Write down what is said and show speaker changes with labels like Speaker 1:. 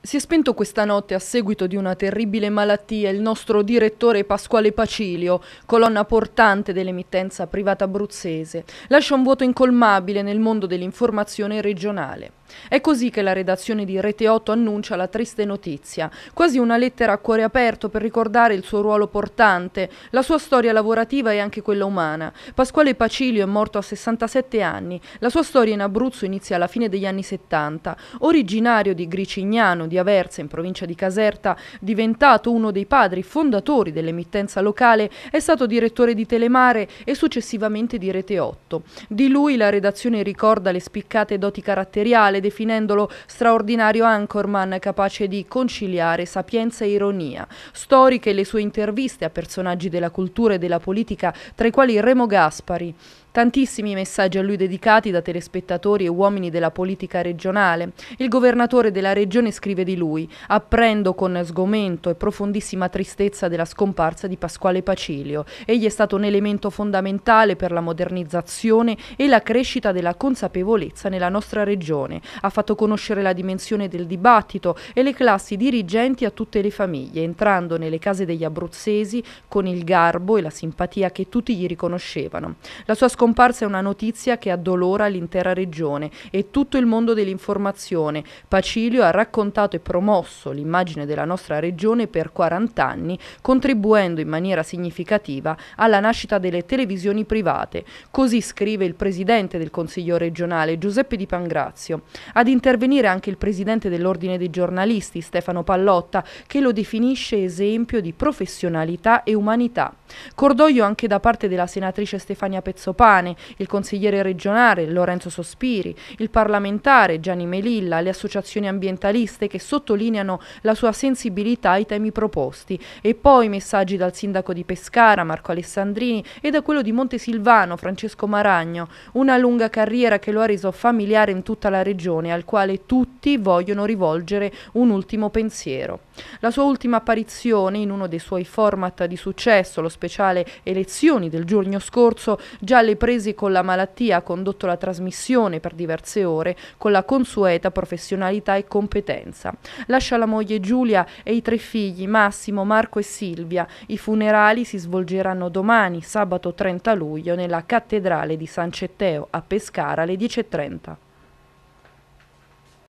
Speaker 1: Si è spento questa notte a seguito di una terribile malattia il nostro direttore Pasquale Pacilio, colonna portante dell'emittenza privata abruzzese. Lascia un vuoto incolmabile nel mondo dell'informazione regionale. È così che la redazione di Rete 8 annuncia la triste notizia, quasi una lettera a cuore aperto per ricordare il suo ruolo portante, la sua storia lavorativa e anche quella umana. Pasquale Pacilio è morto a 67 anni, la sua storia in Abruzzo inizia alla fine degli anni 70. Originario di Gricignano, di Aversa, in provincia di Caserta, diventato uno dei padri fondatori dell'emittenza locale, è stato direttore di Telemare e successivamente di Rete 8. Di lui la redazione ricorda le spiccate doti caratteriali teatrale definendolo straordinario anchorman capace di conciliare sapienza e ironia. Storiche le sue interviste a personaggi della cultura e della politica, tra i quali Remo Gaspari. Tantissimi messaggi a lui dedicati da telespettatori e uomini della politica regionale. Il governatore della regione scrive di lui, apprendo con sgomento e profondissima tristezza della scomparsa di Pasquale Pacilio. Egli è stato un elemento fondamentale per la modernizzazione e la crescita della consapevolezza nella nostra regione, ha fatto conoscere la dimensione del dibattito e le classi dirigenti a tutte le famiglie, entrando nelle case degli abruzzesi con il garbo e la simpatia che tutti gli riconoscevano. La sua scomparsa è una notizia che addolora l'intera regione e tutto il mondo dell'informazione. Pacilio ha raccontato e promosso l'immagine della nostra regione per 40 anni, contribuendo in maniera significativa alla nascita delle televisioni private. Così scrive il presidente del Consiglio regionale, Giuseppe Di Pangrazio. Ad intervenire anche il presidente dell'Ordine dei giornalisti, Stefano Pallotta, che lo definisce esempio di professionalità e umanità. Cordoglio anche da parte della senatrice Stefania Pezzopane, il consigliere regionale Lorenzo Sospiri, il parlamentare Gianni Melilla, le associazioni ambientaliste che sottolineano la sua sensibilità ai temi proposti e poi messaggi dal sindaco di Pescara Marco Alessandrini e da quello di Montesilvano Francesco Maragno, una lunga carriera che lo ha reso familiare in tutta la regione religione al quale tutti vogliono rivolgere un ultimo pensiero. La sua ultima apparizione in uno dei suoi format di successo, lo speciale Elezioni del giugno scorso, già alle prese con la malattia ha condotto la trasmissione per diverse ore con la consueta professionalità e competenza. Lascia la moglie Giulia e i tre figli Massimo, Marco e Silvia. I funerali si svolgeranno domani, sabato 30 luglio, nella cattedrale di San Cetteo a Pescara alle 10.30.